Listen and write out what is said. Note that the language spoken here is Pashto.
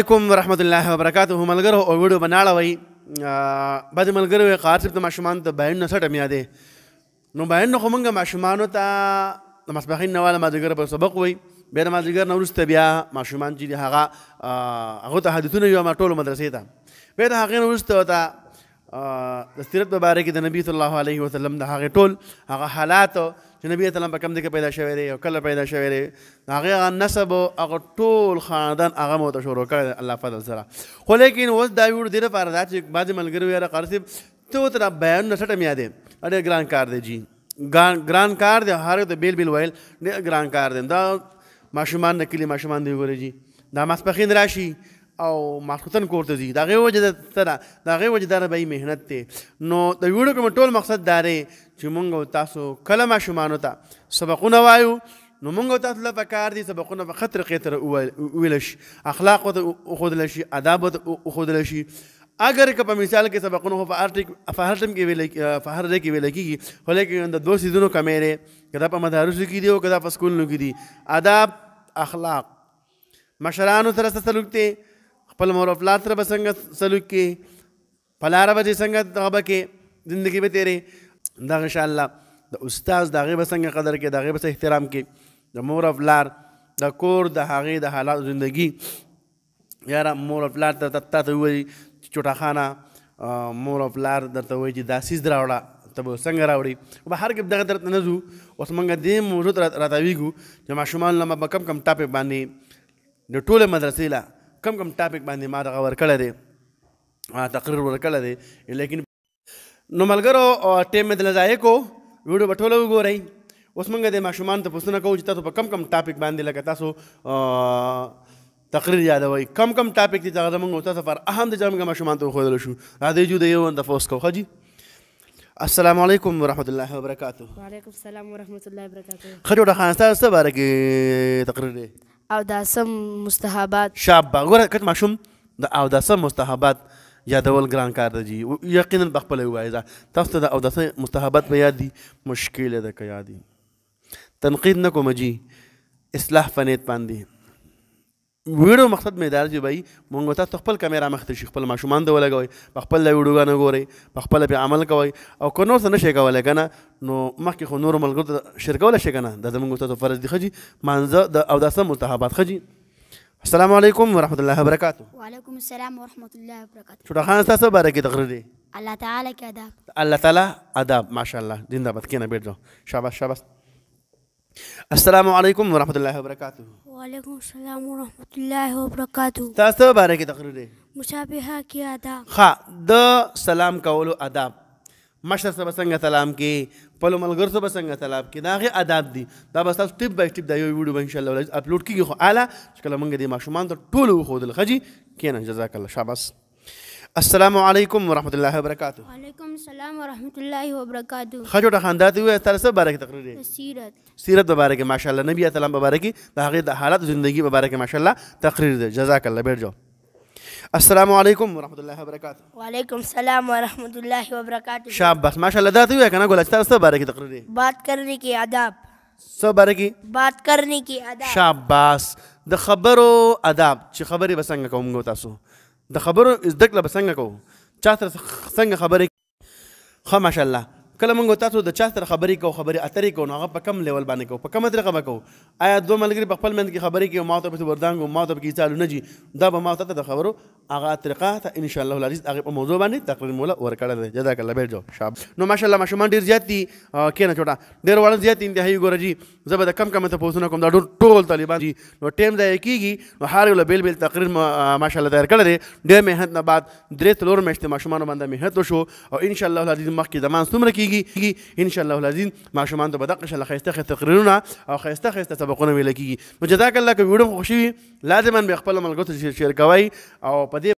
علیکم ورحمت الله وبرکاته ملګرو او ویډیو بناړوي بعد ملګرو یو قار صاحب ته ماشومان ته بیان نه سټم یادې نو بیان خو مونږه ماشومان ته د مسبخین نواله مازیګر په سبق وای بیا د مازیګر نه وروسته بیا ماشومان چې هغه هغه ته حدیثونه یو ما ټول مدرسې ته بیا د هغه وروسته ته د سیرت په باره کې د نبی صلی الله علیه وسلم د هغه ټول هغه حالات چې نبی اسلام په کم ځای کې پیدا شوی دی او کله پیدا شوی دی هغه نسب او هغه ټول خاندان هغه مو ته شروع کړ الله فضل سره خو لیکن اوس دا ویډیو ډیره پاره دا چې بعض ملګری یاره قرصب ته تر بیان نه ټټم یادې اړ ګران کار دی جی ګران ګران کار دی هر د بیل بیل وایل ډیر ګران کار دی دا ماشومان نکلی ماشومان دی ګورې جی دا ماسپخین راشي او ماخوتن کورته دي دغه وجه د تر دغه وجه د ربي مهنت ته نو د ویډیو کوم ټول مقصد دارې چې مونږ تاسو کلمه شمانو ته سبقونه وایو نو مونږ تاسو لپاره کار دي سبقونه په خطر قطر ویلش اخلاق او خود لشي آداب او خود لشي اگر که په مثال کې سبقونه په ارټیک په هر ټیم کې ویل په هر ځای کې ویل کېږي ولیکن د دوه سیدونو کمیره کدا په مدارس کې دي او کدا په سکولونو کې دي آداب اخلاق مشرانو سره سره سلوک ته خپل مور او پلار سره به څنګه سلوک کې په لاره به چې څنګه دغه به کې زندګي به تېرې دغه انشاءالله د استاز د هغې به څنګه قدر کې د هغې به احترام کې د مور او پلار د کور د هغې د حالات زندګي یاره مور او پلار ته تا ته ووایي چې چوټاخانه مور او پلار درته وایي چې دا سیز در راوړه ته به څنګه راوړي بهر کې دغه درته نه ځو اوس موږ دې موضوع ته راتاویږو چې ماشومان لمه به کم کم ټاپې باندې د ټوله مدرسې له کم کم ټاپک باندې ما دغه ورکړی دی تقریر ورکړی دی لیکن نو ملګرو ټیم مې دله ضایع کو ویډیو به ټوله وګورئ اوس موږ د ماشومان ته پوښتنه کوو چې تاسو په کم کم ټاپک باندې لکه تاسو تقریر یادوي کم کم ټاپک دي هغه زموږ تاسو پر اهم د جامګه ماشومان ته خوړل شو را دې جو د یو د فوس کو خجی السلام علیکم ورحمۃ اللہ وبرکاتہ وعلیکم السلام ورحمۃ اللہ وبرکاتہ خجو د خان تاسو بارکه تقریر دی او داسم مستحبات شابه ګوره کټ ماشوم د او داسم مستحبات یادول ګران کار دی یقینا بخپل وایي تاسو ته د او داسم مستحبات په یاد دي مشکل ده که یاد دي تنقید نه کوم جی اصلاح فنیت باندې ویډیو مقصد مې دار دی بھائی مونږ ته خپل کیمرا مخته شي خپل ماشومان ته ولګوي خپل ویډیوګانې ګوري خپل به عمل کوي او کو نور څه نشي کولای کنه نو مخکې خو نور ملګرو ته شرکول شي کنه د زمونږ ته فرض دی خجی مانزه د او داسه ملتهبات خجی السلام علیکم ورحمۃ اللہ وبرکاتہ وعلیکم السلام ورحمۃ اللہ وبرکاتہ چھوٹا خان تاسو بارے کې تقریر دی الله تعالی کې آداب الله تعالی آداب ماشاءالله زندہ باد کینه بیٹھ جاؤ شاباش شاباش السلام علیکم ورحمۃ اللہ وبرکاتہ وعلیکم السلام ورحمۃ اللہ وبرکاتہ تاسو باره کې تقریر دی مشابهه کې آداب ها د سلام کولو آداب مشر سره څنګه سلام کې په ملګر سره څنګه سلام کې داغه آداب دي دا بس تاسو ټپ بای ټپ دا یو ویډیو به ان شاء الله اپلوډ کیږي خو اعلی چې کله مونږ د ماشومان ته ټولو خو دل خجی کینه جزاک الله شاباس السلام علیکم ورحمۃ اللہ وبرکاتہ وعلیکم السلام ورحمۃ اللہ وبرکاتہ ښه جوړه خندا ته وې تر څه بارک تقریر دی سیرت سیرت مبارک ماشاءالله نبی اسلام مبارک د هغه د حالت زندگی مبارک ماشاءالله تقریر دی جزاک الله بیٹھ جاؤ السلام علیکم ورحمۃ اللہ وبرکاتہ وعلیکم السلام ورحمۃ اللہ وبرکاتہ شاباش ماشاءالله دا ته وې کنه ګل تر څه بارک تقریر دی بات کرنے کی آداب څه بارک بات کرنے کی آداب شاباش د خبرو آداب چې خبرې بسنګ کوم تاسو د خبرو زده کړه به څنګه کوو چا سره څنګه خبرې ښه ماشاءالله کله موږ تاسو د چا سره خبرې کوو خبرې اترې کوو نو هغه په کم لیول باندې کوو په کومه طریقه به کوو آیا دوه ملګري په خپل منځ کې خبرې کوي ما ته پسې وردانګو ما ته پکې چالو نه جي دا به ما ته د خبرو هغه طریقه ته ان شاء الله العزیز هغه په موضوع باندې تقریر مولا ورکړه ده جزاک الله خیر جو شاب نو ماشاء الله ماشومان ډیر زیات دي کینه چوټا ډیر وړاندې زیات انتهایی ګوره جی زبر د کم کم ته پوسونه کوم دا ډور ټول طالبان جی نو ټیم ځای کیږي نو هر یو بیل بیل تقریر ماشاء الله تیار کړی دی ډیر مهنت نه بعد درې تلور مشته ماشومان باندې مهنت وشو او ان شاء الله العزیز مخکې زمان څومره کیږي کیږي ان شاء الله العزیز ماشومان ته به دغه شل خیسته خیسته تقریرونه او خیسته خیسته سبقونه ویل کیږي نو جزاک الله که ویډیو خوشي لازمان به خپل ملګرو ته شیر کوي او په دې